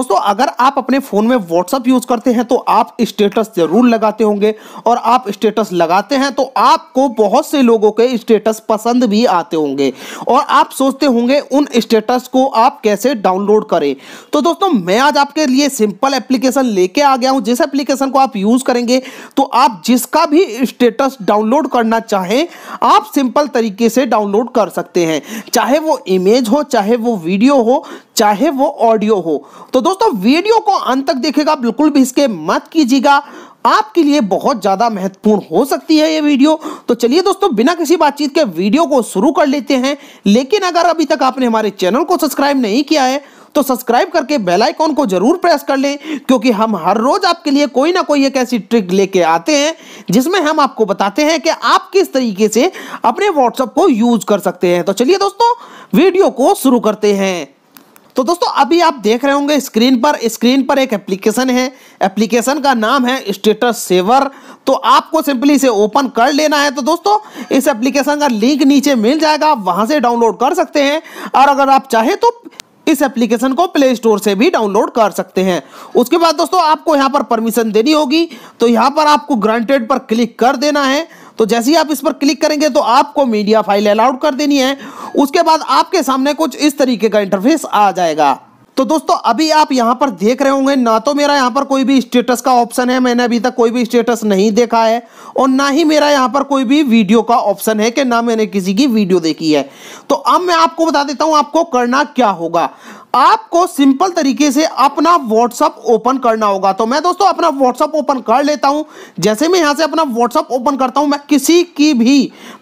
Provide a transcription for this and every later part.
दोस्तों अगर आप अपने फ़ोन में व्हाट्सअप यूज़ करते हैं तो आप स्टेटस ज़रूर लगाते होंगे और आप स्टेटस लगाते हैं तो आपको बहुत से लोगों के स्टेटस पसंद भी आते होंगे और आप सोचते होंगे उन स्टेटस को आप कैसे डाउनलोड करें तो दोस्तों मैं आज आपके लिए सिंपल एप्लीकेशन लेके आ गया हूँ जिस एप्लीकेशन को आप यूज़ करेंगे तो आप जिसका भी स्टेटस डाउनलोड करना चाहें आप सिंपल तरीके से डाउनलोड कर सकते हैं चाहे वो इमेज हो चाहे वो वीडियो हो चाहे वो ऑडियो हो तो दोस्तों वीडियो को अंत तक देखेगा बिल्कुल भी इसके मत कीजिएगा आपके लिए बहुत ज़्यादा महत्वपूर्ण हो सकती है ये वीडियो तो चलिए दोस्तों बिना किसी बातचीत के वीडियो को शुरू कर लेते हैं लेकिन अगर अभी तक आपने हमारे चैनल को सब्सक्राइब नहीं किया है तो सब्सक्राइब करके बेल आइकॉन को जरूर प्रेस कर लें क्योंकि हम हर रोज आपके लिए कोई ना कोई एक ऐसी ट्रिक लेके आते हैं जिसमें हम आपको बताते हैं कि आप किस तरीके से अपने व्हाट्सएप को यूज कर सकते हैं तो चलिए दोस्तों वीडियो को शुरू करते हैं तो दोस्तों अभी आप देख रहे होंगे स्क्रीन पर स्क्रीन पर एक एप्लीकेशन है एप्लीकेशन का नाम है स्टेटस सेवर तो आपको सिंपली इसे ओपन कर लेना है तो दोस्तों इस एप्लीकेशन का लिंक नीचे मिल जाएगा आप वहां से डाउनलोड कर सकते हैं और अगर आप चाहे तो इस एप्लीकेशन को प्ले स्टोर से भी डाउनलोड कर सकते हैं उसके बाद दोस्तों आपको यहाँ पर परमिशन देनी होगी तो यहाँ पर आपको ग्रांटेड पर क्लिक कर देना है तो जैसे ही आप इस पर क्लिक करेंगे तो आपको मीडिया फाइल अलाउड कर देनी है उसके बाद आपके सामने कुछ इस तरीके का इंटरफेस आ जाएगा तो दोस्तों अभी आप यहां पर देख रहे होंगे ना तो मेरा यहां पर कोई भी स्टेटस का ऑप्शन है मैंने अभी तक कोई भी स्टेटस नहीं देखा है और ना ही मेरा यहां पर कोई भी वीडियो का ऑप्शन है कि ना मैंने किसी की वीडियो देखी है तो अब मैं आपको बता देता हूं आपको करना क्या होगा आपको सिंपल तरीके से अपना व्हाट्सअप ओपन करना होगा तो मैं दोस्तों अपना व्हाट्सअप ओपन कर लेता हूं जैसे मैं यहां से अपना व्हाट्सअप ओपन करता हूं मैं किसी की भी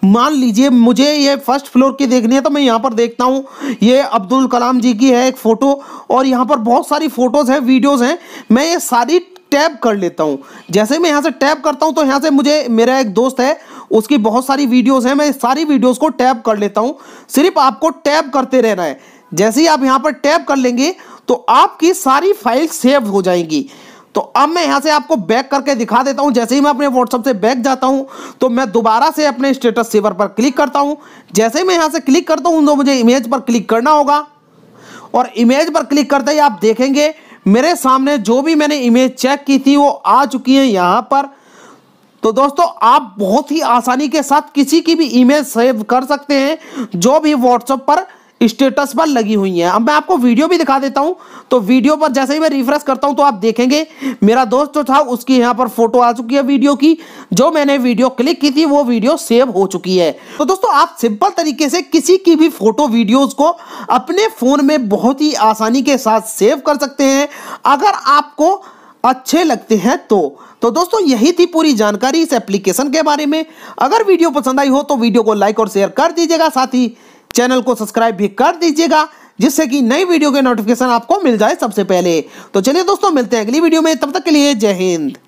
मान लीजिए मुझे ये फर्स्ट फ्लोर की देखनी है तो मैं यहां पर देखता हूं ये अब्दुल कलाम जी की है एक फ़ोटो और यहाँ पर बहुत सारी फ़ोटोज़ हैं वीडियोज़ हैं मैं ये सारी टैप कर लेता हूँ जैसे मैं यहाँ से टैप करता हूँ तो यहाँ से मुझे मेरा एक दोस्त है उसकी बहुत सारी वीडियोस हैं मैं सारी वीडियोस को टैप कर लेता हूँ सिर्फ आपको टैप करते रहना है जैसे ही आप यहाँ पर टैप कर लेंगे तो आपकी सारी फाइल सेव हो जाएंगी तो अब मैं यहाँ से आपको बैक करके दिखा देता हूँ जैसे ही मैं अपने व्हाट्सअप से बैक जाता हूँ तो मैं दोबारा से अपने स्टेटस सेवर पर क्लिक करता हूँ जैसे ही मैं यहाँ से क्लिक करता हूँ तो मुझे इमेज पर क्लिक करना होगा और इमेज पर क्लिक करते ही आप देखेंगे मेरे सामने जो भी मैंने इमेज चेक की थी वो आ चुकी है यहाँ पर तो दोस्तों आप बहुत ही आसानी के साथ किसी की भी इमेज सेव कर सकते हैं जो भी व्हाट्सएप पर स्टेटस पर लगी हुई हैं अब मैं आपको वीडियो भी दिखा देता हूं तो वीडियो पर जैसे ही मैं रिफ्रेश करता हूं तो आप देखेंगे मेरा दोस्त जो था उसकी यहां पर फोटो आ चुकी है वीडियो की जो मैंने वीडियो क्लिक की थी वो वीडियो सेव हो चुकी है तो दोस्तों आप सिंपल तरीके से किसी की भी फोटो वीडियोज को अपने फ़ोन में बहुत ही आसानी के साथ सेव कर सकते हैं अगर आपको अच्छे लगते हैं तो तो दोस्तों यही थी पूरी जानकारी इस एप्लीकेशन के बारे में अगर वीडियो पसंद आई हो तो वीडियो को लाइक और शेयर कर दीजिएगा साथ ही चैनल को सब्सक्राइब भी कर दीजिएगा जिससे कि नई वीडियो के नोटिफिकेशन आपको मिल जाए सबसे पहले तो चलिए दोस्तों मिलते हैं अगली वीडियो में तब तक के लिए जय हिंद